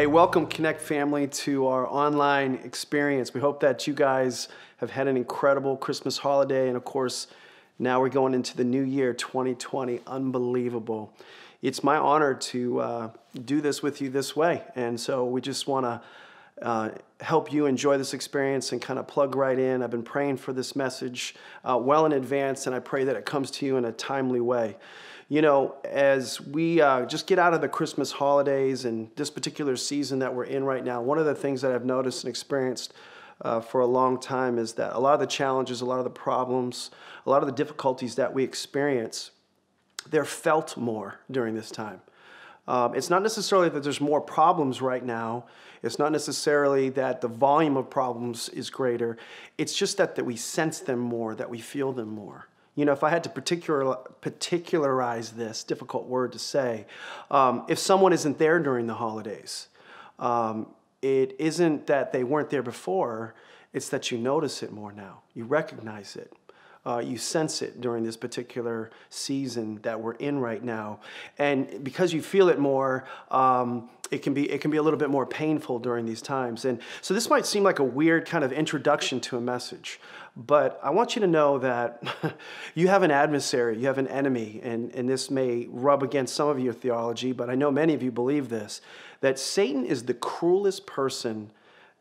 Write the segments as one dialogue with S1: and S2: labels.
S1: Hey, welcome Connect family to our online experience. We hope that you guys have had an incredible Christmas holiday and of course, now we're going into the new year 2020. Unbelievable. It's my honor to uh, do this with you this way. And so we just want to uh, help you enjoy this experience and kind of plug right in. I've been praying for this message uh, well in advance, and I pray that it comes to you in a timely way you know, as we uh, just get out of the Christmas holidays and this particular season that we're in right now, one of the things that I've noticed and experienced uh, for a long time is that a lot of the challenges, a lot of the problems, a lot of the difficulties that we experience, they're felt more during this time. Um, it's not necessarily that there's more problems right now. It's not necessarily that the volume of problems is greater. It's just that, that we sense them more, that we feel them more. You know, if I had to particular, particularize this difficult word to say, um, if someone isn't there during the holidays, um, it isn't that they weren't there before, it's that you notice it more now. You recognize it uh, you sense it during this particular season that we're in right now. And because you feel it more, um, it can be it can be a little bit more painful during these times. And so this might seem like a weird kind of introduction to a message, but I want you to know that you have an adversary, you have an enemy, and, and this may rub against some of your theology, but I know many of you believe this, that Satan is the cruelest person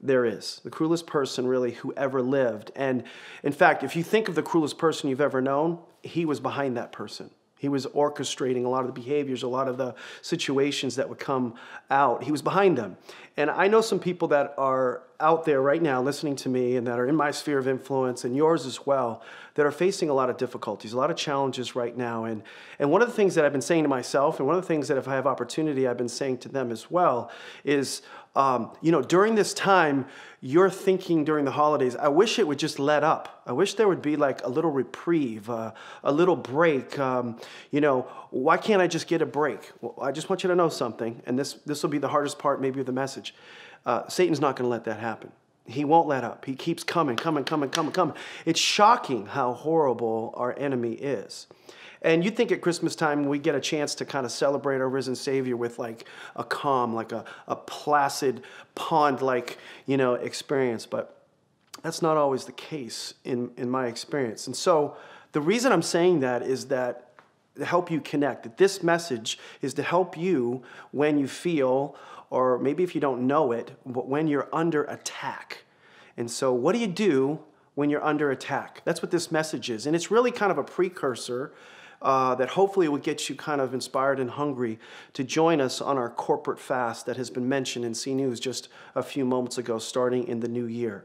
S1: there is, the cruelest person really who ever lived. And in fact, if you think of the cruelest person you've ever known, he was behind that person. He was orchestrating a lot of the behaviors, a lot of the situations that would come out. He was behind them. And I know some people that are out there right now listening to me and that are in my sphere of influence and yours as well that are facing a lot of difficulties, a lot of challenges right now. And, and one of the things that I've been saying to myself, and one of the things that if I have opportunity, I've been saying to them as well, is um, you know, during this time, you're thinking during the holidays, I wish it would just let up. I wish there would be like a little reprieve, uh, a little break. Um, you know, why can't I just get a break? Well, I just want you to know something, and this, this will be the hardest part maybe of the message. Uh, Satan's not going to let that happen. He won't let up. He keeps coming, coming, coming, coming, coming. It's shocking how horrible our enemy is. And you think at Christmas time we get a chance to kind of celebrate our risen Savior with like a calm, like a, a placid pond like, you know, experience. But that's not always the case in, in my experience. And so the reason I'm saying that is that to help you connect, that this message is to help you when you feel, or maybe if you don't know it, but when you're under attack. And so, what do you do when you're under attack? That's what this message is. And it's really kind of a precursor uh, that hopefully will get you kind of inspired and hungry to join us on our corporate fast that has been mentioned in CNews just a few moments ago, starting in the new year.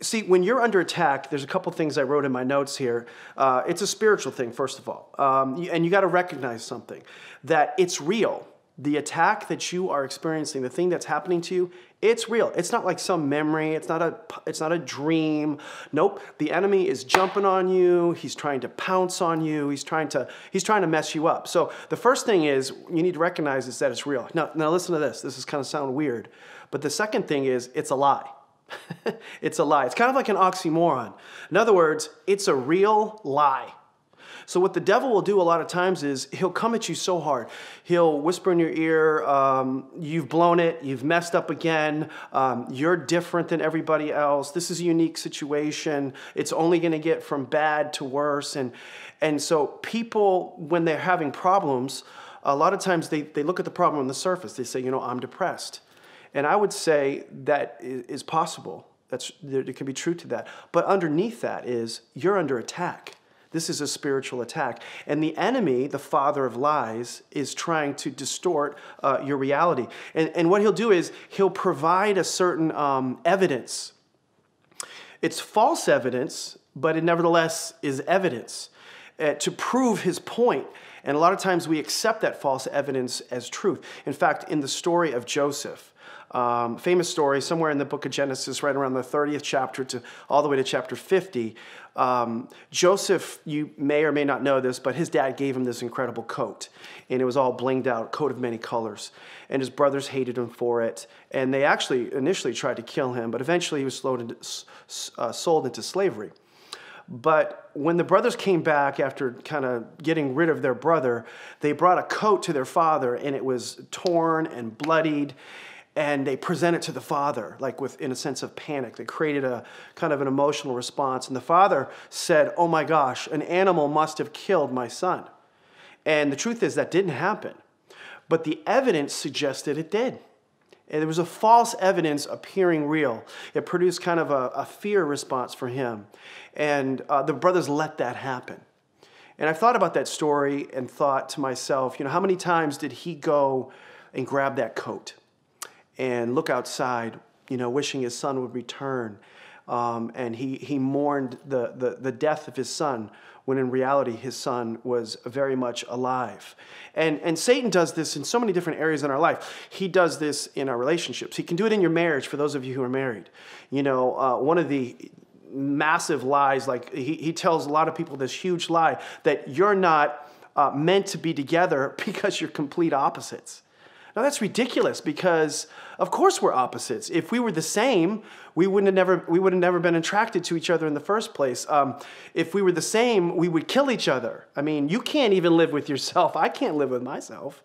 S1: See, when you're under attack, there's a couple things I wrote in my notes here. Uh, it's a spiritual thing, first of all. Um, and you got to recognize something that it's real the attack that you are experiencing, the thing that's happening to you, it's real. It's not like some memory. It's not a it's not a dream. Nope. The enemy is jumping on you. He's trying to pounce on you. He's trying to he's trying to mess you up. So the first thing is you need to recognize is that it's real. Now now listen to this. This is kind of sound weird, but the second thing is it's a lie. it's a lie. It's kind of like an oxymoron. In other words, it's a real lie. So, what the devil will do a lot of times is he'll come at you so hard. He'll whisper in your ear, um, You've blown it, you've messed up again, um, you're different than everybody else, this is a unique situation, it's only going to get from bad to worse. And, and so, people, when they're having problems, a lot of times they, they look at the problem on the surface. They say, you know, I'm depressed. And I would say that is possible. That's, there, can be true to that. But underneath that is you're under attack. This is a spiritual attack. And the enemy, the father of lies, is trying to distort uh, your reality. And, and what he'll do is he'll provide a certain um, evidence. It's false evidence, but it nevertheless is evidence uh, to prove his point. And a lot of times we accept that false evidence as truth. In fact, in the story of Joseph, um, famous story somewhere in the book of Genesis, right around the 30th chapter to all the way to chapter 50, um, Joseph, you may or may not know this, but his dad gave him this incredible coat, and it was all blinged out, coat of many colors. And his brothers hated him for it, and they actually initially tried to kill him, but eventually he was into, uh, sold into slavery. But when the brothers came back after kind of getting rid of their brother, they brought a coat to their father, and it was torn and bloodied and they present it to the father, like with in a sense of panic. They created a kind of an emotional response. And the father said, Oh my gosh, an animal must have killed my son. And the truth is that didn't happen. But the evidence suggested it did. And there was a false evidence appearing real. It produced kind of a, a fear response for him. And uh, the brothers let that happen. And i thought about that story and thought to myself, you know, how many times did he go and grab that coat? and look outside, you know, wishing his son would return. Um, and he, he mourned the, the, the death of his son when in reality his son was very much alive. And, and Satan does this in so many different areas in our life. He does this in our relationships. He can do it in your marriage for those of you who are married. You know, uh, one of the massive lies, like he, he tells a lot of people this huge lie that you're not uh, meant to be together because you're complete opposites. Now that's ridiculous because of course we're opposites. If we were the same, we wouldn't have never, we would have never been attracted to each other in the first place. Um, if we were the same, we would kill each other. I mean, you can't even live with yourself. I can't live with myself.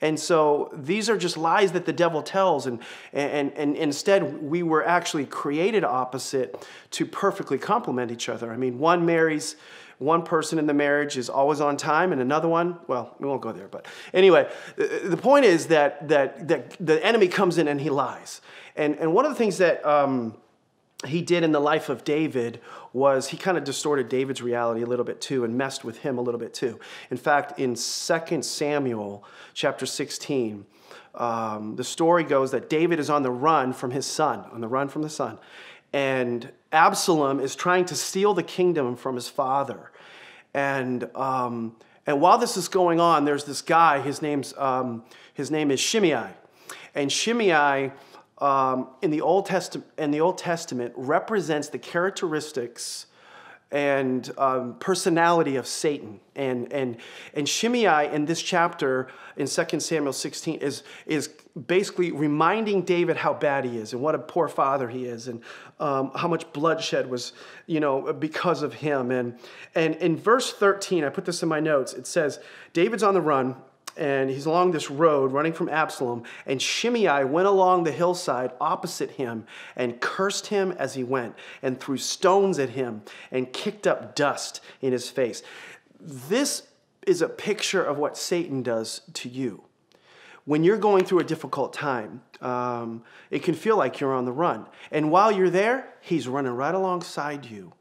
S1: And so these are just lies that the devil tells. And, and, and instead, we were actually created opposite to perfectly complement each other. I mean, one marries one person in the marriage is always on time and another one, well, we won't go there, but anyway, the point is that, that, that the enemy comes in and he lies. And, and one of the things that um, he did in the life of David was he kind of distorted David's reality a little bit too and messed with him a little bit too. In fact, in 2 Samuel chapter 16, um, the story goes that David is on the run from his son, on the run from the son. And Absalom is trying to steal the kingdom from his father. And, um, and while this is going on, there's this guy, his, name's, um, his name is Shimei. And Shimei um, in, the Old Testi- in the Old Testament represents the characteristics and um, personality of Satan. And, and, and Shimei in this chapter in 2 Samuel 16 is, is basically reminding David how bad he is and what a poor father he is and um, how much bloodshed was, you know, because of him. And, and in verse 13, I put this in my notes, it says, David's on the run and he's along this road running from Absalom. And Shimei went along the hillside opposite him and cursed him as he went, and threw stones at him and kicked up dust in his face. This is a picture of what Satan does to you when you're going through a difficult time, um, it can feel like you're on the run. And while you're there, he's running right alongside you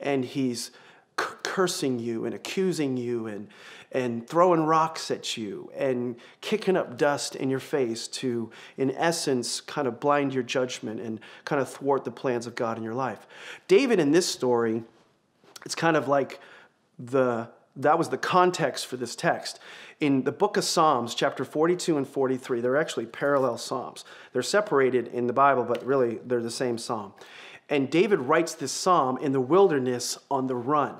S1: and he's cursing you and accusing you and, and throwing rocks at you and kicking up dust in your face to, in essence, kind of blind your judgment and kind of thwart the plans of God in your life. David, in this story, it's kind of like the that was the context for this text. In the book of Psalms, chapter 42 and 43, they're actually parallel Psalms. They're separated in the Bible, but really they're the same Psalm. And David writes this Psalm in the wilderness on the run.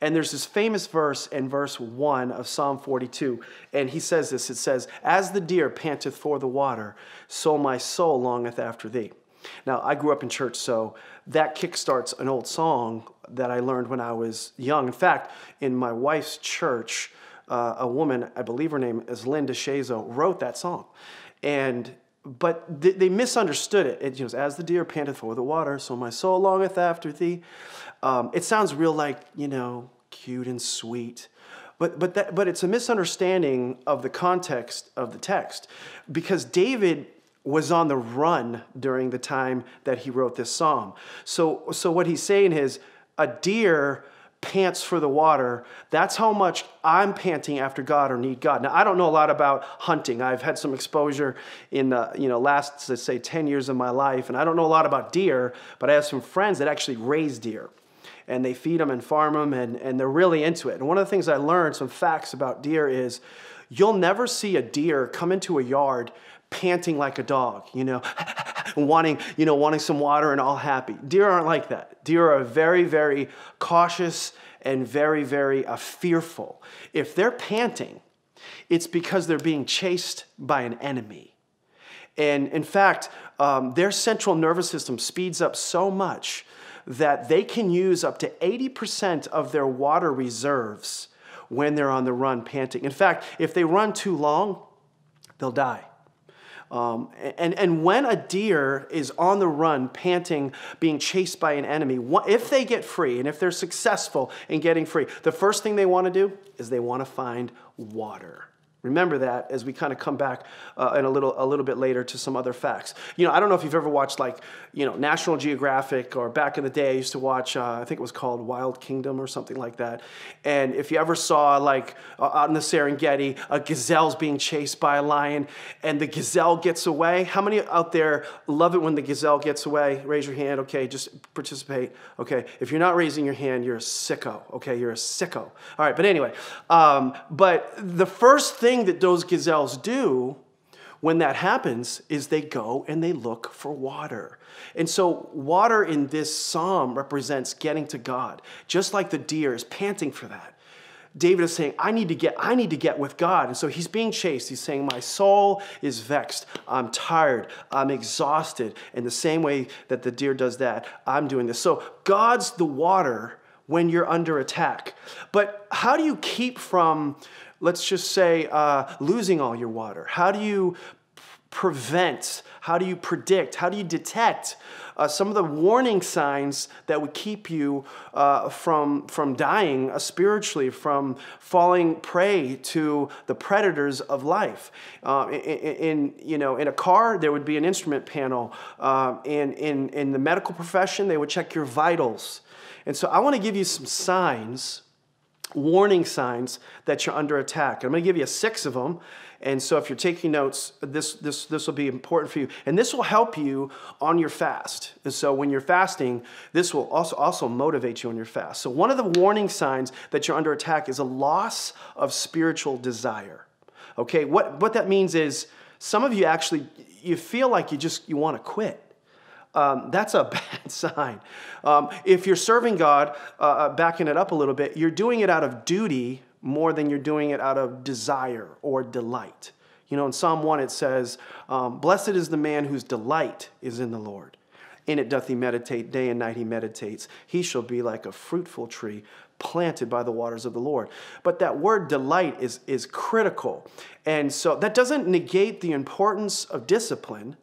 S1: And there's this famous verse in verse 1 of Psalm 42. And he says this it says, As the deer panteth for the water, so my soul longeth after thee. Now, I grew up in church, so that kickstarts an old song that I learned when I was young. In fact, in my wife's church, uh, a woman, I believe her name is Linda Shazo, wrote that song. And but th they misunderstood it. It goes, as the deer panteth for the water, so my soul longeth after thee. Um, it sounds real like, you know, cute and sweet. But, but, that, but it's a misunderstanding of the context of the text because David was on the run during the time that he wrote this psalm. So, so what he's saying is a deer pants for the water. That's how much I'm panting after God or need God. Now, I don't know a lot about hunting. I've had some exposure in the, uh, you know, last, let's say 10 years of my life. And I don't know a lot about deer, but I have some friends that actually raise deer and they feed them and farm them and, and they're really into it. And one of the things I learned, some facts about deer is you'll never see a deer come into a yard panting like a dog, you know, wanting, you know, wanting some water and all happy. Deer aren't like that. Deer are very, very cautious and very, very uh, fearful. If they're panting, it's because they're being chased by an enemy. And in fact, um, their central nervous system speeds up so much that they can use up to 80% of their water reserves when they're on the run panting. In fact, if they run too long, they'll die. Um, and, and when a deer is on the run, panting, being chased by an enemy, if they get free and if they're successful in getting free, the first thing they want to do is they want to find water. Remember that as we kind of come back uh, in a little a little bit later to some other facts. You know, I don't know if you've ever watched like you know National Geographic or back in the day I used to watch uh, I think it was called Wild Kingdom or something like that. And if you ever saw like uh, out in the Serengeti a gazelle's being chased by a lion and the gazelle gets away, how many out there love it when the gazelle gets away? Raise your hand. Okay, just participate. Okay, if you're not raising your hand, you're a sicko. Okay, you're a sicko. All right, but anyway, um, but the first thing thing that those gazelles do when that happens is they go and they look for water. And so, water in this psalm represents getting to God, just like the deer is panting for that. David is saying, I need to get, I need to get with God. And so he's being chased. He's saying, My soul is vexed. I'm tired. I'm exhausted. In the same way that the deer does that, I'm doing this. So God's the water when you're under attack. But how do you keep from, let's just say, uh, losing all your water? How do you prevent? How do you predict? How do you detect uh, some of the warning signs that would keep you uh, from, from dying uh, spiritually, from falling prey to the predators of life? Uh, in, in, you know, in a car, there would be an instrument panel. Uh, in, in, in the medical profession, they would check your vitals. And so I want to give you some signs, warning signs that you're under attack. I'm going to give you six of them. And so if you're taking notes, this, this, this will be important for you. And this will help you on your fast. And so when you're fasting, this will also, also motivate you on your fast. So one of the warning signs that you're under attack is a loss of spiritual desire. Okay, what, what that means is some of you actually, you feel like you just, you want to quit um, that's a bad sign. Um, if you're serving God, uh, uh, backing it up a little bit, you're doing it out of duty more than you're doing it out of desire or delight. You know, in Psalm 1, it says, um, Blessed is the man whose delight is in the Lord. In it doth he meditate, day and night he meditates. He shall be like a fruitful tree planted by the waters of the Lord. But that word delight is, is critical. And so that doesn't negate the importance of discipline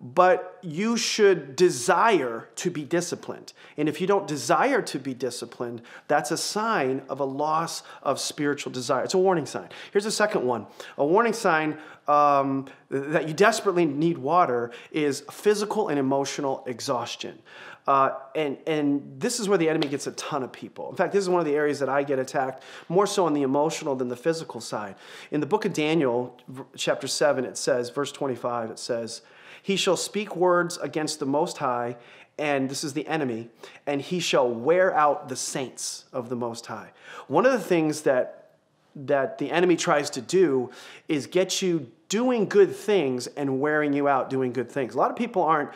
S1: but you should desire to be disciplined. And if you don't desire to be disciplined, that's a sign of a loss of spiritual desire. It's a warning sign. Here's a second one a warning sign um, that you desperately need water is physical and emotional exhaustion. Uh, and, and this is where the enemy gets a ton of people. In fact, this is one of the areas that I get attacked more so on the emotional than the physical side. In the book of Daniel, chapter 7, it says, verse 25, it says, he shall speak words against the Most High, and this is the enemy, and he shall wear out the saints of the Most High. One of the things that that the enemy tries to do is get you doing good things and wearing you out doing good things. A lot of people aren't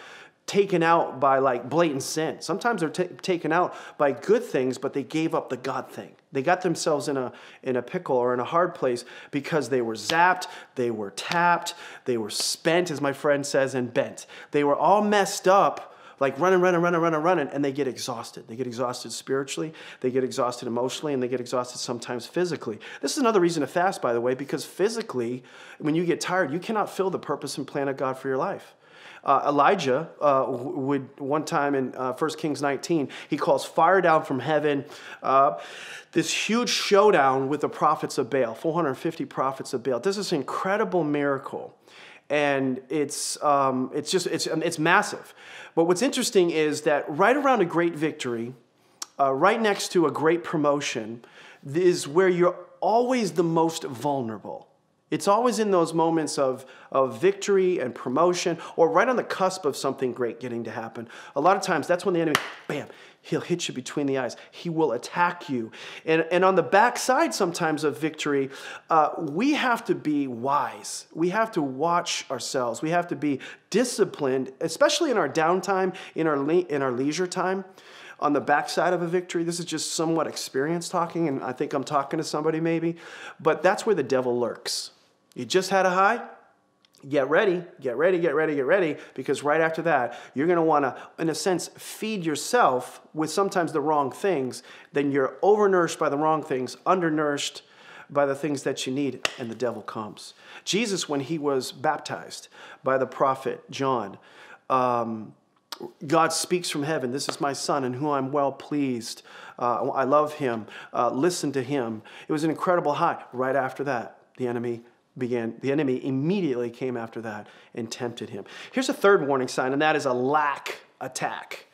S1: taken out by like blatant sin. Sometimes they're taken out by good things, but they gave up the God thing. They got themselves in a, in a pickle or in a hard place because they were zapped, they were tapped, they were spent, as my friend says, and bent. They were all messed up, like running, running, running, running, running, and they get exhausted. They get exhausted spiritually, they get exhausted emotionally, and they get exhausted sometimes physically. This is another reason to fast, by the way, because physically, when you get tired, you cannot fill the purpose and plan of God for your life. Uh, Elijah uh, would, one time in uh, 1 Kings 19, he calls fire down from heaven, uh, this huge showdown with the prophets of Baal, 450 prophets of Baal. This is an incredible miracle and it's um, it's just it's it's massive. But what's interesting is that right around a great victory, uh, right next to a great promotion, is where you're always the most vulnerable. It's always in those moments of, of victory and promotion or right on the cusp of something great getting to happen. A lot of times that's when the enemy, bam, he'll hit you between the eyes. He will attack you. And, and on the backside sometimes of victory, uh, we have to be wise. We have to watch ourselves. We have to be disciplined, especially in our downtime, in our, le- in our leisure time on the backside of a victory. This is just somewhat experience talking, and I think I'm talking to somebody maybe, but that's where the devil lurks. You just had a high? Get ready, get ready, get ready, get ready, because right after that, you're gonna wanna, in a sense, feed yourself with sometimes the wrong things. Then you're overnourished by the wrong things, undernourished by the things that you need, and the devil comes. Jesus, when he was baptized by the prophet John, um, God speaks from heaven, This is my son in whom I'm well pleased. Uh, I love him. Uh, listen to him. It was an incredible high. Right after that, the enemy began the enemy immediately came after that and tempted him here's a third warning sign and that is a lack attack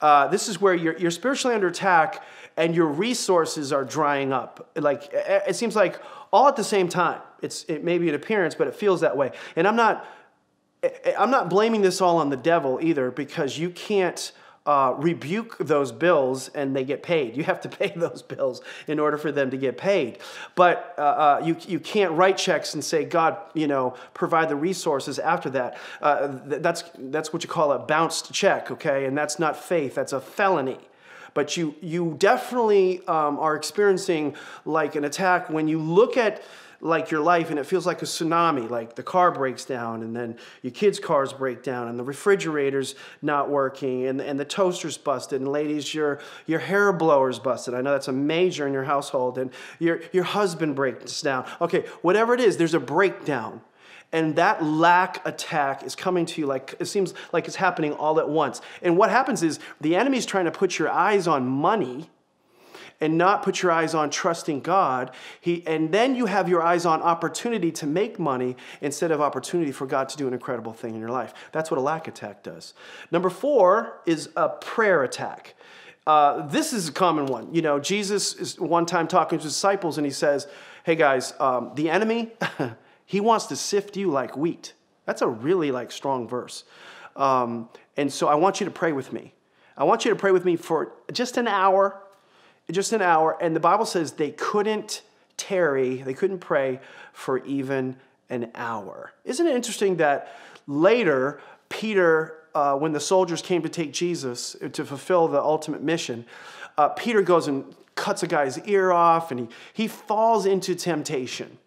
S1: uh, this is where you're, you're spiritually under attack and your resources are drying up like it seems like all at the same time it's it may be an appearance but it feels that way and i'm not i'm not blaming this all on the devil either because you can't uh, rebuke those bills and they get paid. You have to pay those bills in order for them to get paid. But uh, uh, you, you can't write checks and say, God, you know, provide the resources after that. Uh, th- that's, that's what you call a bounced check, okay? And that's not faith, that's a felony. But you, you definitely um, are experiencing like an attack when you look at like your life and it feels like a tsunami like the car breaks down and then your kids cars break down and the refrigerator's not working and, and the toaster's busted and ladies your your hair blower's busted i know that's a major in your household and your your husband breaks down okay whatever it is there's a breakdown and that lack attack is coming to you like it seems like it's happening all at once and what happens is the enemy's trying to put your eyes on money and not put your eyes on trusting God. He, and then you have your eyes on opportunity to make money instead of opportunity for God to do an incredible thing in your life. That's what a lack attack does. Number four is a prayer attack. Uh, this is a common one. You know, Jesus is one time talking to his disciples and he says, Hey guys, um, the enemy, he wants to sift you like wheat. That's a really like strong verse. Um, and so I want you to pray with me. I want you to pray with me for just an hour just an hour. And the Bible says they couldn't tarry, they couldn't pray for even an hour. Isn't it interesting that later, Peter, uh, when the soldiers came to take Jesus uh, to fulfill the ultimate mission, uh, Peter goes and cuts a guy's ear off and he, he falls into temptation.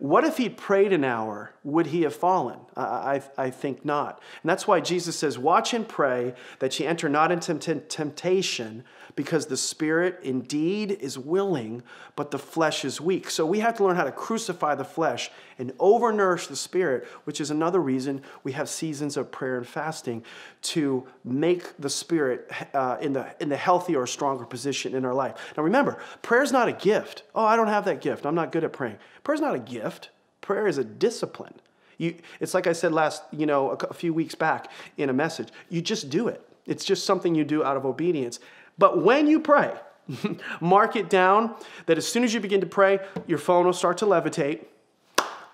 S1: What if he prayed an hour? Would he have fallen? I, I, I, think not. And that's why Jesus says, Watch and pray that ye enter not into temptation, because the spirit indeed is willing, but the flesh is weak. So we have to learn how to crucify the flesh and overnourish the spirit, which is another reason we have seasons of prayer and fasting to make the spirit uh, in, the, in the healthier or stronger position in our life. Now remember, prayer is not a gift. Oh, I don't have that gift. I'm not good at praying. Prayer is not a gift gift. Prayer is a discipline. You, it's like I said last, you know, a, a few weeks back in a message. You just do it. It's just something you do out of obedience. But when you pray, mark it down that as soon as you begin to pray, your phone will start to levitate.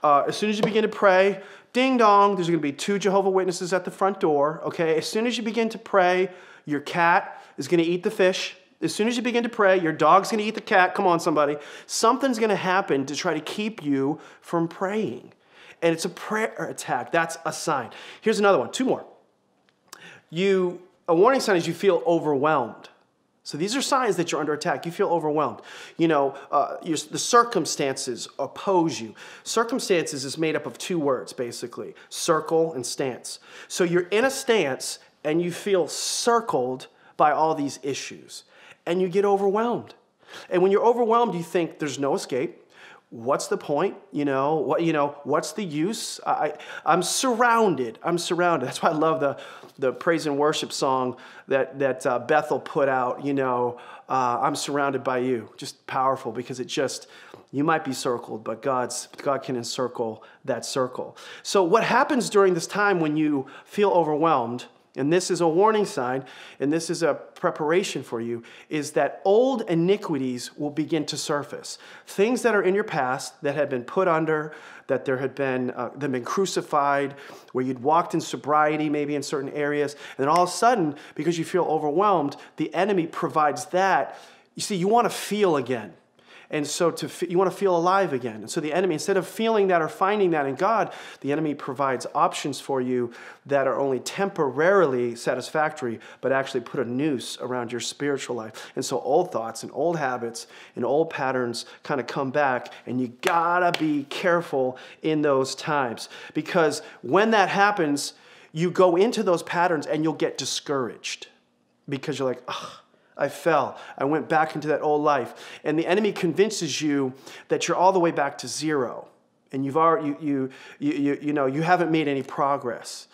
S1: Uh, as soon as you begin to pray, ding dong, there's going to be two Jehovah Witnesses at the front door. Okay, as soon as you begin to pray, your cat is going to eat the fish. As soon as you begin to pray, your dog's going to eat the cat. Come on, somebody. Something's going to happen to try to keep you from praying. And it's a prayer attack. That's a sign. Here's another one. Two more. You a warning sign is you feel overwhelmed. So these are signs that you're under attack. You feel overwhelmed. You know, uh, the circumstances oppose you. Circumstances is made up of two words, basically circle and stance. So you're in a stance and you feel circled by all these issues. And you get overwhelmed. And when you're overwhelmed, you think there's no escape. What's the point? You know, what you know, what's the use? I, I'm surrounded. I'm surrounded. That's why I love the, the praise and worship song that, that uh, Bethel put out, you know, uh, I'm surrounded by you. Just powerful because it just you might be circled, but God's, God can encircle that circle. So, what happens during this time when you feel overwhelmed and this is a warning sign, and this is a preparation for you, is that old iniquities will begin to surface. Things that are in your past that had been put under, that there had been, uh, been crucified, where you'd walked in sobriety maybe in certain areas, and then all of a sudden, because you feel overwhelmed, the enemy provides that. You see, you want to feel again. And so to f- you want to feel alive again. And so the enemy, instead of feeling that or finding that in God, the enemy provides options for you that are only temporarily satisfactory, but actually put a noose around your spiritual life. And so old thoughts and old habits and old patterns kind of come back, and you gotta be careful in those times because when that happens, you go into those patterns and you'll get discouraged because you're like, ugh. Oh, I fell. I went back into that old life. And the enemy convinces you that you're all the way back to zero. And you've already, you, you, you, you, know, you haven't made any progress.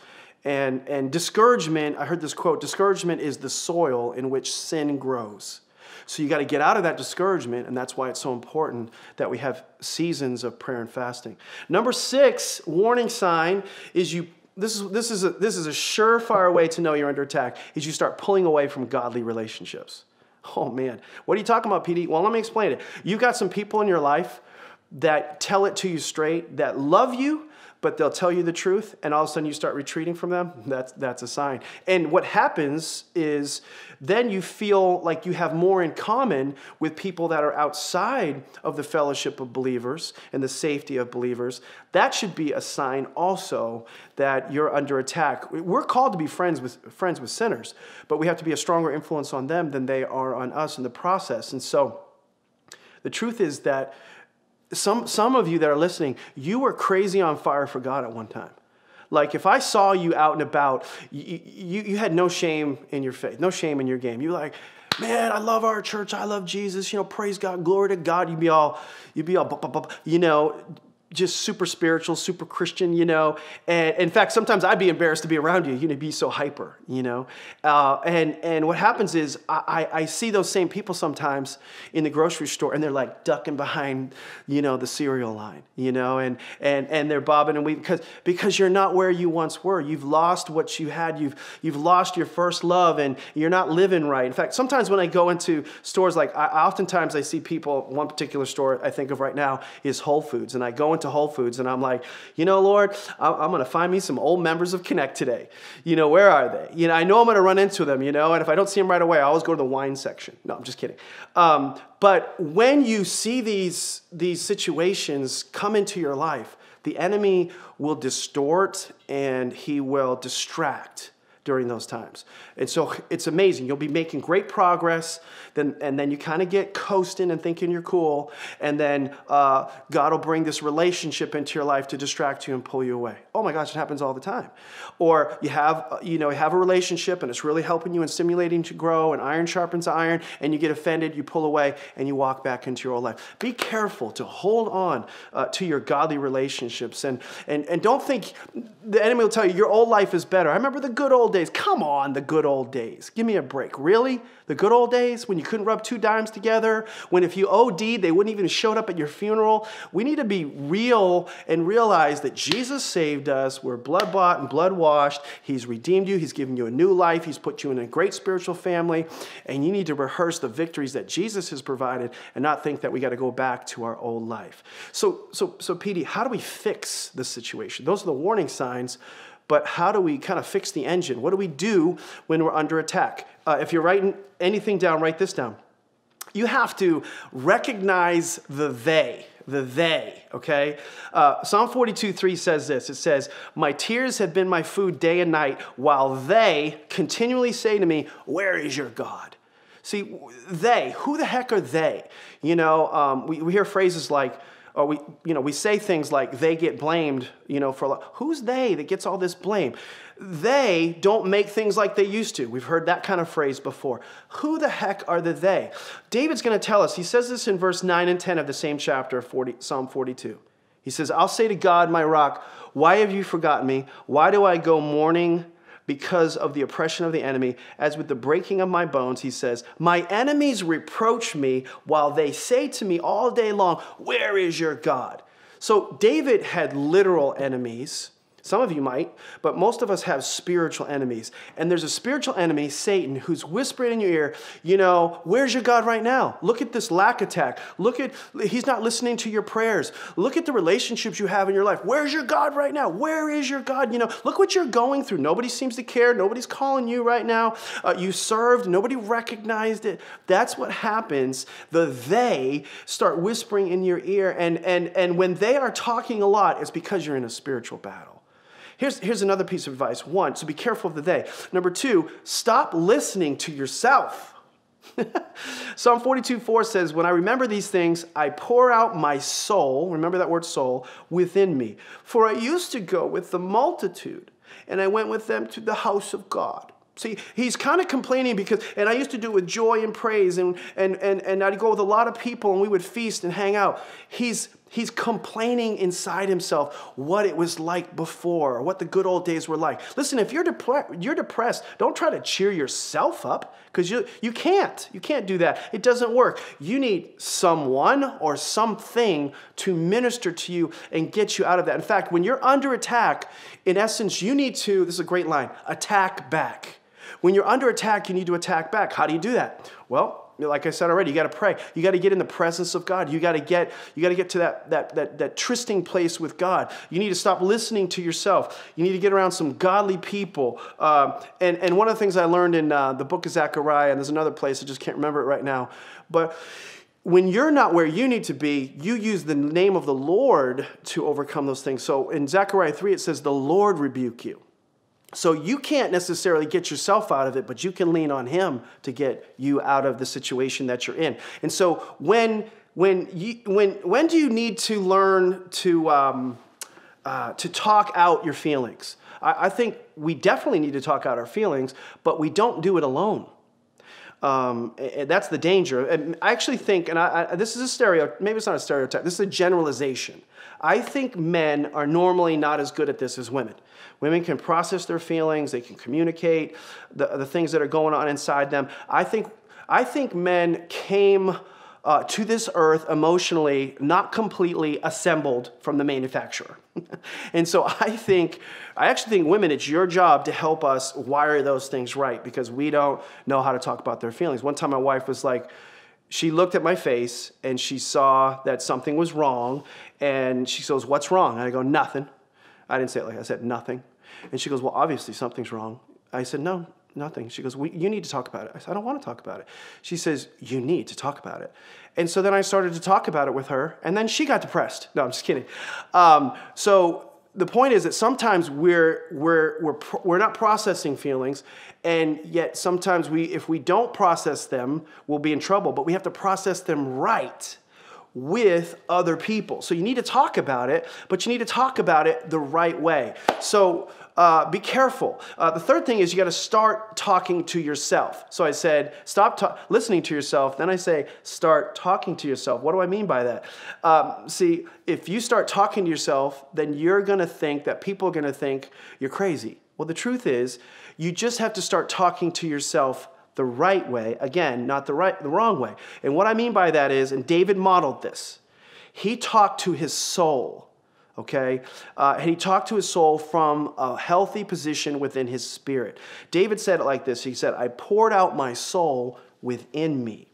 S1: And, and discouragement, I heard this quote discouragement is the soil in which sin grows. So you got to get out of that discouragement, and that's why it's so important that we have seasons of prayer and fasting. Number six warning sign is you this is, this, is a, this is a surefire way to know you're under attack is you start pulling away from godly relationships oh man what are you talking about pd well let me explain it you've got some people in your life that tell it to you straight that love you but they'll tell you the truth, and all of a sudden you start retreating from them, that's, that's a sign. And what happens is then you feel like you have more in common with people that are outside of the fellowship of believers and the safety of believers. That should be a sign also that you're under attack. We're called to be friends with, friends with sinners, but we have to be a stronger influence on them than they are on us in the process. And so, the truth is that some, some of you that are listening, you were crazy on fire for God at one time. Like if I saw you out and about, you, you, you had no shame in your faith, no shame in your game. You're like, man, I love our church. I love Jesus. You know, praise God, glory to God. You'd be all, you'd be all, you know, just super spiritual, super Christian, you know. And in fact, sometimes I'd be embarrassed to be around you. You'd be so hyper, you know. Uh, and and what happens is I, I see those same people sometimes in the grocery store, and they're like ducking behind, you know, the cereal line, you know, and and and they're bobbing and we because because you're not where you once were. You've lost what you had. You've you've lost your first love, and you're not living right. In fact, sometimes when I go into stores, like I, oftentimes I see people. One particular store I think of right now is Whole Foods, and I go into to Whole Foods and I'm like, you know, Lord, I'm going to find me some old members of Connect today. You know, where are they? You know, I know I'm going to run into them, you know, and if I don't see them right away, I always go to the wine section. No, I'm just kidding. Um, but when you see these, these situations come into your life, the enemy will distort and he will distract during those times. And so it's amazing. You'll be making great progress, then, and then you kind of get coasting and thinking you're cool, and then uh, God will bring this relationship into your life to distract you and pull you away. Oh my gosh, it happens all the time. Or you have, uh, you know, you have a relationship and it's really helping you and stimulating to grow, and iron sharpens iron, and you get offended, you pull away, and you walk back into your old life. Be careful to hold on uh, to your godly relationships, and, and, and don't think the enemy will tell you your old life is better. I remember the good old old days. Come on, the good old days. Give me a break. Really? The good old days when you couldn't rub two dimes together, when if you OD'd, they wouldn't even showed up at your funeral. We need to be real and realize that Jesus saved us. We're blood bought and blood washed. He's redeemed you. He's given you a new life. He's put you in a great spiritual family. And you need to rehearse the victories that Jesus has provided and not think that we got to go back to our old life. So, so, so, PD, how do we fix the situation? Those are the warning signs but how do we kind of fix the engine? What do we do when we're under attack? Uh, if you're writing anything down, write this down. You have to recognize the they, the they, okay? Uh, Psalm 42 3 says this It says, My tears have been my food day and night, while they continually say to me, Where is your God? See, they, who the heck are they? You know, um, we, we hear phrases like, or we, you know, we say things like they get blamed, you know, for a lot. Who's they that gets all this blame? They don't make things like they used to. We've heard that kind of phrase before. Who the heck are the they? David's going to tell us. He says this in verse 9 and 10 of the same chapter, 40, Psalm 42. He says, I'll say to God, my rock, why have you forgotten me? Why do I go mourning because of the oppression of the enemy. As with the breaking of my bones, he says, My enemies reproach me while they say to me all day long, Where is your God? So David had literal enemies some of you might, but most of us have spiritual enemies. And there's a spiritual enemy, Satan, who's whispering in your ear, you know, where's your God right now? Look at this lack attack. Look at, he's not listening to your prayers. Look at the relationships you have in your life. Where's your God right now? Where is your God? You know, look what you're going through. Nobody seems to care. Nobody's calling you right now. Uh, you served, nobody recognized it. That's what happens. The they start whispering in your ear. And, and, and when they are talking a lot, it's because you're in a spiritual battle. Here's, here's another piece of advice. One, so be careful of the they. Number two, stop listening to yourself. Psalm 42 4 says, When I remember these things, I pour out my soul, remember that word soul, within me. For I used to go with the multitude, and I went with them to the house of God. See, he's kind of complaining because, and I used to do it with joy and praise, and, and, and, and I'd go with a lot of people and we would feast and hang out. He's He's complaining inside himself what it was like before, what the good old days were like. Listen, if you're, depre you're depressed, don't try to cheer yourself up because you, you can't. You can't do that. It doesn't work. You need someone or something to minister to you and get you out of that. In fact, when you're under attack, in essence, you need to, this is a great line, attack back. When you're under attack, you need to attack back. How do you do that? Well, like I said already, you got to pray. You got to get in the presence of God. You got to get you got to get to that that that that trysting place with God. You need to stop listening to yourself. You need to get around some godly people. Um, and and one of the things I learned in uh, the book of Zechariah, and there's another place I just can't remember it right now, but when you're not where you need to be, you use the name of the Lord to overcome those things. So in Zechariah 3, it says, The Lord rebuke you. So you can't necessarily get yourself out of it, but you can lean on Him to get you out of the situation that you're in. And so when when you when when do you need to learn to um, uh, to talk out your feelings? I, I think we definitely need to talk out our feelings, but we don't do it alone. Um, that's the danger. And I actually think, and I, I, this is a stereotype. maybe it's not a stereotype, this is a generalization. I think men are normally not as good at this as women. Women can process their feelings, they can communicate the, the things that are going on inside them. I think, I think men came uh, to this earth emotionally, not completely assembled from the manufacturer. and so I think, I actually think women, it's your job to help us wire those things right because we don't know how to talk about their feelings. One time my wife was like, she looked at my face and she saw that something was wrong and she goes, What's wrong? And I go, Nothing. I didn't say it like I said, Nothing. And she goes, Well, obviously something's wrong. I said, No, nothing. She goes, you need to talk about it. I said, I don't want to talk about it. She says, you need to talk about it. And so then I started to talk about it with her, and then she got depressed. No, I'm just kidding. Um, so the point is that sometimes we're, we're, we're, we're not processing feelings, and yet sometimes we, if we don't process them, we'll be in trouble, but we have to process them right with other people. So you need to talk about it, but you need to talk about it the right way. So uh, be careful. Uh, the third thing is you got to start talking to yourself. So I said, stop listening to yourself. Then I say, start talking to yourself. What do I mean by that? Um, see, if you start talking to yourself, then you're going to think that people are going to think you're crazy. Well, the truth is, you just have to start talking to yourself the right way. Again, not the right, the wrong way. And what I mean by that is, and David modeled this. He talked to his soul okay? Uh, and he talked to his soul from a healthy position within his spirit. David said it like this He said, I poured out my soul within me.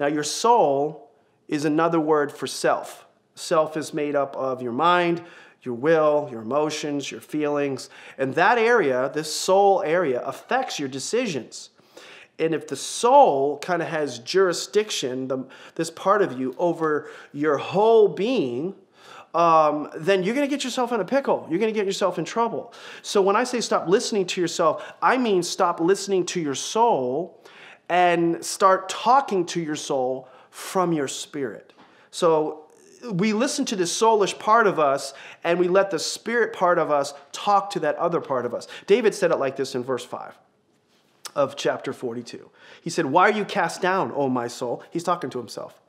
S1: Now, your soul is another word for self. Self is made up of your mind, your will, your emotions, your feelings. And that area, this soul area, affects your decisions. And if the soul kind of has jurisdiction, the, this part of you, over your whole being, um, then you're going to get yourself in a pickle. You're going to get yourself in trouble. So when I say stop listening to yourself, I mean stop listening to your soul and start talking to your soul from your spirit. So we listen to the soulish part of us and we let the spirit part of us talk to that other part of us. David said it like this in verse 5 of chapter 42. He said, Why are you cast down, O my soul? He's talking to himself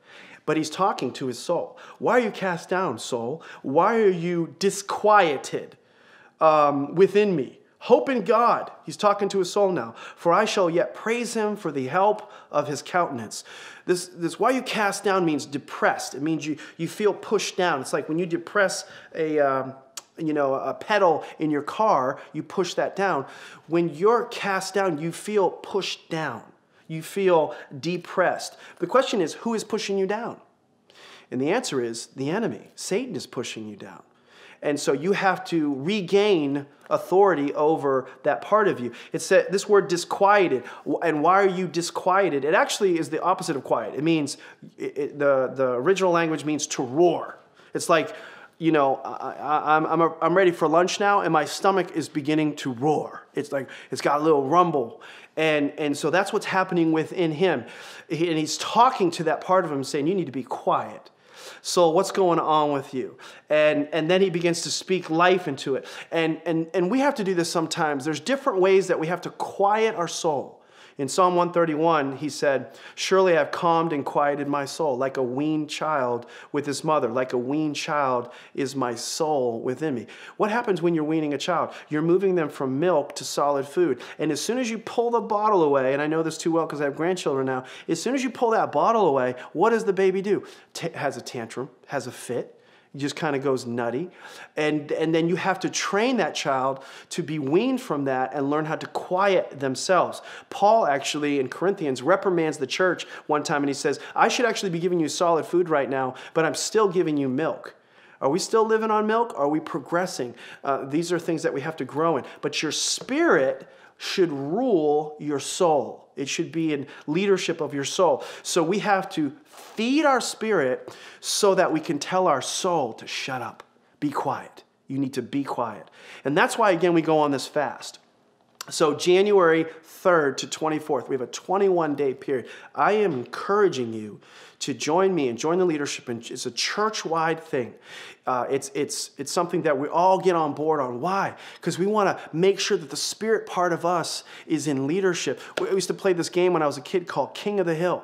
S1: but he's talking to his soul. Why are you cast down, soul? Why are you disquieted um, within me? Hope in God. He's talking to his soul now. For I shall yet praise him for the help of his countenance. This, this why you cast down means depressed. It means you, you feel pushed down. It's like when you depress a, um, you know, a pedal in your car, you push that down. When you're cast down, you feel pushed down. You feel depressed. The question is, who is pushing you down? And the answer is the enemy. Satan is pushing you down. And so you have to regain authority over that part of you. It's that this word disquieted. And why are you disquieted? It actually is the opposite of quiet. It means, it, it, the, the original language means to roar. It's like, you know, I, I'm, I'm, I'm ready for lunch now and my stomach is beginning to roar. It's like, it's got a little rumble. And, and so that's what's happening within him. And he's talking to that part of him saying, You need to be quiet. So what's going on with you? And, and then he begins to speak life into it. And, and, and we have to do this sometimes. There's different ways that we have to quiet our soul. In Psalm 131, he said, Surely I've calmed and quieted my soul, like a weaned child with his mother, like a weaned child is my soul within me. What happens when you're weaning a child? You're moving them from milk to solid food. And as soon as you pull the bottle away, and I know this too well because I have grandchildren now, as soon as you pull that bottle away, what does the baby do? T has a tantrum, has a fit just kind of goes nutty. And, and then you have to train that child to be weaned from that and learn how to quiet themselves. Paul actually in Corinthians reprimands the church one time and he says, I should actually be giving you solid food right now, but I'm still giving you milk. Are we still living on milk? Are we progressing? Uh, these are things that we have to grow in. But your spirit should rule your soul. It should be in leadership of your soul. So we have to feed our spirit so that we can tell our soul to shut up, be quiet. You need to be quiet. And that's why, again, we go on this fast. So, January 3rd to 24th, we have a 21 day period. I am encouraging you to join me and join the leadership. And it's a church wide thing. Uh, it's, it's, it's something that we all get on board on. Why? Because we want to make sure that the spirit part of us is in leadership. We used to play this game when I was a kid called King of the Hill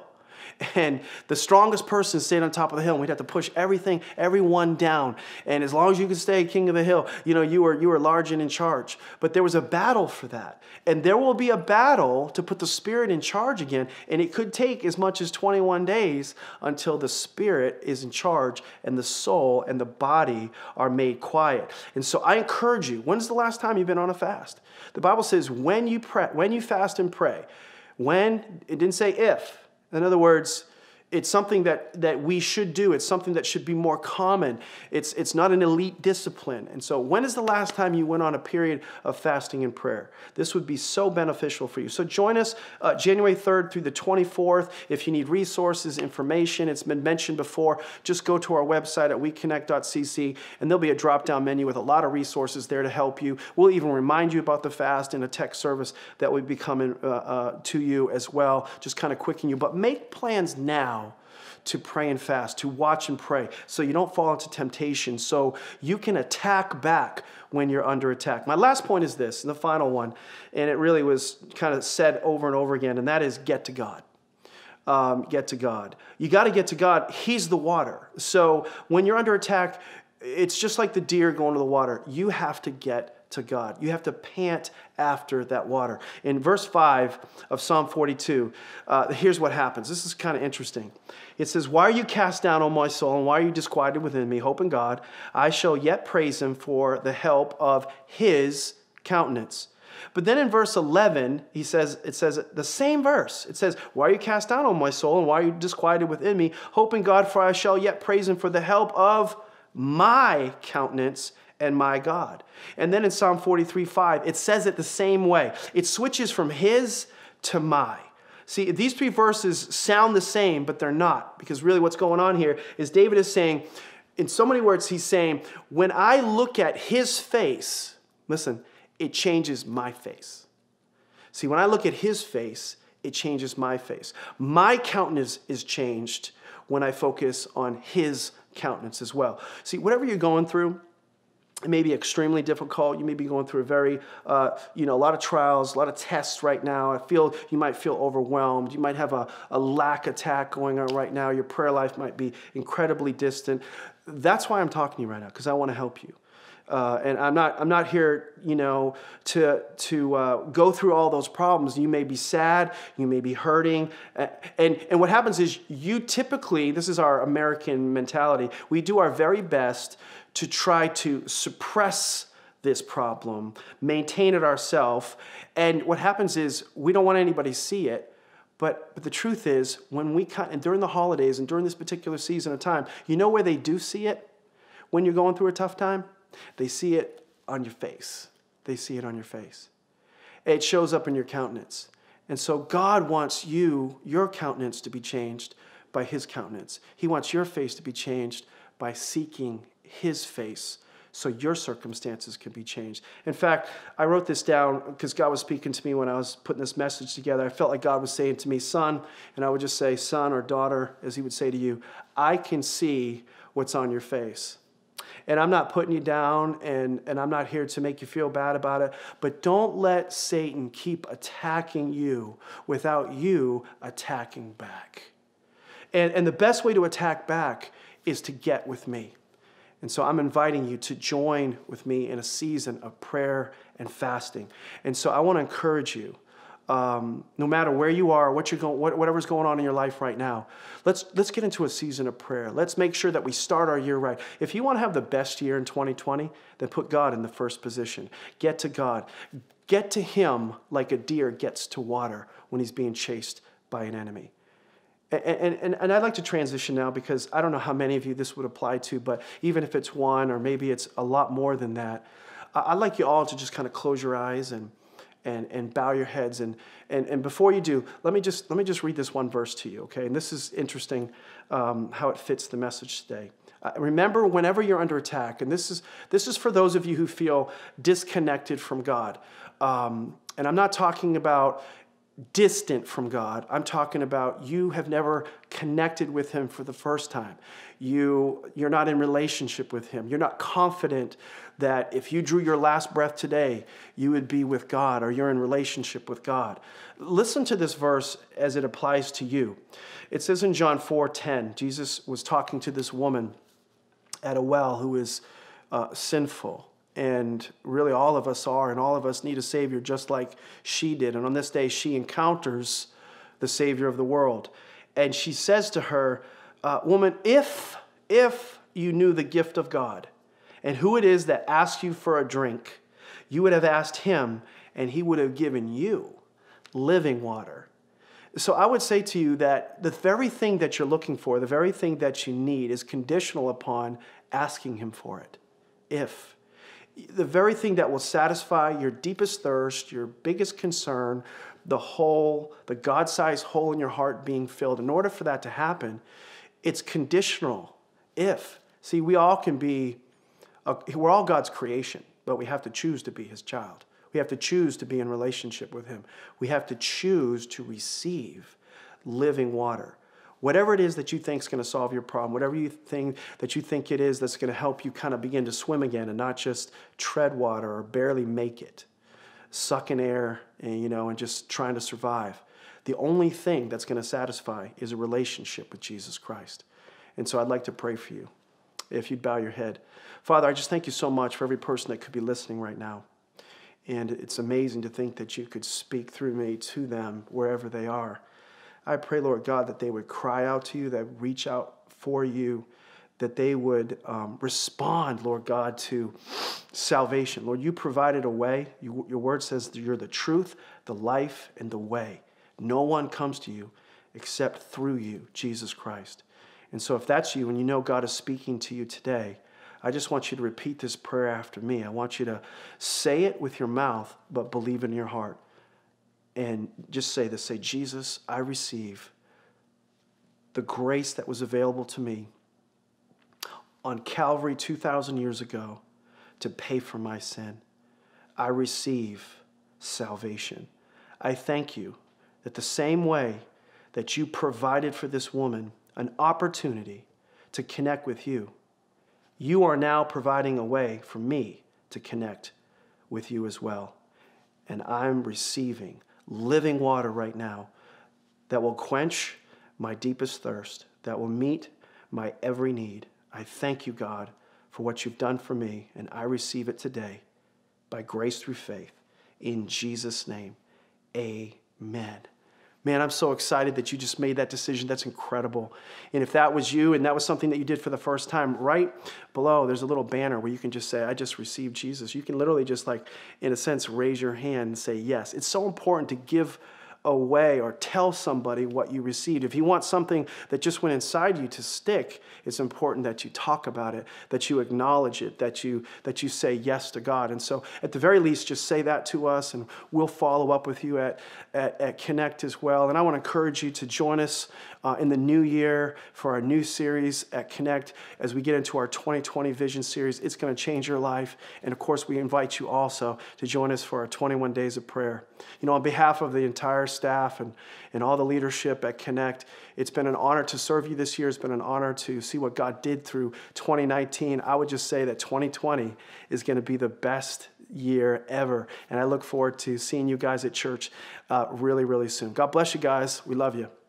S1: and the strongest person stayed on top of the hill. And we'd have to push everything, everyone down. And as long as you could stay king of the hill, you know, you were, you were large and in charge. But there was a battle for that. And there will be a battle to put the Spirit in charge again. And it could take as much as 21 days until the Spirit is in charge and the soul and the body are made quiet. And so I encourage you, when's the last time you've been on a fast? The Bible says when you pray, when you fast and pray, when it didn't say if, in other words, it's something that, that we should do. It's something that should be more common. It's, it's not an elite discipline. And so, when is the last time you went on a period of fasting and prayer? This would be so beneficial for you. So, join us uh, January 3rd through the 24th. If you need resources, information, it's been mentioned before, just go to our website at weconnect.cc and there'll be a drop down menu with a lot of resources there to help you. We'll even remind you about the fast in a text service that will be coming uh, uh, to you as well, just kind of quicken you. But make plans now to pray and fast, to watch and pray, so you don't fall into temptation, so you can attack back when you're under attack. My last point is this, and the final one, and it really was kind of said over and over again, and that is get to God. Um, get to God. You got to get to God. He's the water. So when you're under attack, it's just like the deer going to the water. You have to get to God. You have to pant after that water. In verse 5 of Psalm 42, uh, here's what happens. This is kind of interesting. It says, Why are you cast down, O my soul, and why are you disquieted within me? Hope in God. I shall yet praise him for the help of his countenance. But then in verse 11, he says, it says the same verse. It says, Why are you cast down, O my soul, and why are you disquieted within me? Hope in God, for I shall yet praise him for the help of my countenance and my God. And then in Psalm 43 5, it says it the same way. It switches from his to my. See, these three verses sound the same, but they're not, because really what's going on here is David is saying, in so many words, he's saying, when I look at his face, listen, it changes my face. See, when I look at his face, it changes my face. My countenance is changed when I focus on his countenance as well. See, whatever you're going through, it may be extremely difficult. You may be going through a very, uh, you know, a lot of trials, a lot of tests right now. I feel you might feel overwhelmed. You might have a, a lack attack going on right now. Your prayer life might be incredibly distant. That's why I'm talking to you right now, because I want to help you. Uh, and I'm not I'm not here, you know, to to uh, go through all those problems. You may be sad, you may be hurting, and and what happens is you typically this is our American mentality. We do our very best to try to suppress this problem, maintain it ourselves. And what happens is we don't want anybody to see it. But, but the truth is, when we cut, and during the holidays and during this particular season of time, you know where they do see it when you're going through a tough time? They see it on your face. They see it on your face. It shows up in your countenance. And so God wants you, your countenance, to be changed by His countenance. He wants your face to be changed by seeking his face so your circumstances can be changed. In fact, I wrote this down because God was speaking to me when I was putting this message together. I felt like God was saying to me, Son, and I would just say, Son or daughter, as He would say to you, I can see what's on your face. And I'm not putting you down and, and I'm not here to make you feel bad about it, but don't let Satan keep attacking you without you attacking back. And, and the best way to attack back is to get with me. And so I'm inviting you to join with me in a season of prayer and fasting. And so I want to encourage you. Um, no matter where you are, what you're going, whatever's going on in your life right now, let's let's get into a season of prayer. Let's make sure that we start our year right. If you want to have the best year in 2020, then put God in the first position. Get to God. Get to Him like a deer gets to water when he's being chased by an enemy and, and, and, I'd like to transition now because I don't know how many of you this would apply to, but even if it's one or maybe it's a lot more than that, I'd like you all to just kind of close your eyes and, and, and bow your heads. And, and, and before you do, let me, just, let me just read this one verse to you, okay? And this is interesting um, how it fits the message today. Uh, remember, whenever you're under attack, and this is, this is for those of you who feel disconnected from God. Um, and I'm not talking about, distant from God. I'm talking about you have never connected with him for the first time. You you're not in relationship with him. You're not confident that if you drew your last breath today, you would be with God or you're in relationship with God. Listen to this verse as it applies to you. It says in John 4:10, Jesus was talking to this woman at a well who is uh, sinful. And really, all of us are, and all of us need a Savior just like she did. And on this day, she encounters the Savior of the world. And she says to her, uh, Woman, if, if you knew the gift of God and who it is that asks you for a drink, you would have asked him, and he would have given you living water. So I would say to you that the very thing that you're looking for, the very thing that you need, is conditional upon asking him for it. If the very thing that will satisfy your deepest thirst, your biggest concern, the hole, the God sized hole in your heart being filled. In order for that to happen, it's conditional if. See, we all can be, a, we're all God's creation, but we have to choose to be his child. We have to choose to be in relationship with him. We have to choose to receive living water whatever it is that you think is going to solve your problem, whatever you think that you think it is that's going to help you kind of begin to swim again and not just tread water or barely make it, sucking air, and, you know, and just trying to survive. The only thing that's going to satisfy is a relationship with Jesus Christ. And so I'd like to pray for you. If you'd bow your head. Father, I just thank you so much for every person that could be listening right now. And it's amazing to think that you could speak through me to them wherever they are. I pray, Lord God, that they would cry out to you, that reach out for you, that they would um, respond, Lord God, to salvation. Lord, you provided a way. You, your word says you're the truth, the life, and the way. No one comes to you except through you, Jesus Christ. And so, if that's you and you know God is speaking to you today, I just want you to repeat this prayer after me. I want you to say it with your mouth, but believe in your heart and just say this say, Jesus, I receive the grace that was available to me on Calvary 2,000 years ago to pay for my sin. I receive salvation. I thank you that the same way that you provided for this woman an opportunity to connect with you, you are now providing a way for me to connect with you as well. And I'm receiving living water right now that will quench my deepest thirst, that will meet my every need. I thank you, God, for what you've done for me, and I receive it today by grace through faith. In Jesus' name, amen. Man, I'm so excited that you just made that decision. That's incredible. And if that was you and that was something that you did for the first time, right below there's a little banner where you can just say, I just received Jesus. You can literally just, like, in a sense, raise your hand and say yes. It's so important to give away or tell somebody what you received. If you want something that just went inside you to stick, it's important that you talk about it, that you acknowledge it, that you that you say yes to God. And so at the very least, just say that to us and we'll follow up with you at, at, at Connect as well. And I want to encourage you to join us uh, in the new year for our new series at Connect. As we get into our 2020 Vision series, it's going to change your life. And of course, we invite you also to join us for our 21 days of prayer. You know, on behalf of the entire staff and, and all the leadership at Connect, it's been an honor to serve you this year. It's been an honor to see what God did through 2019. I would just say that 2020 is going to be the best year ever. And I look forward to seeing you guys at church uh, really, really soon. God bless you guys. We love you.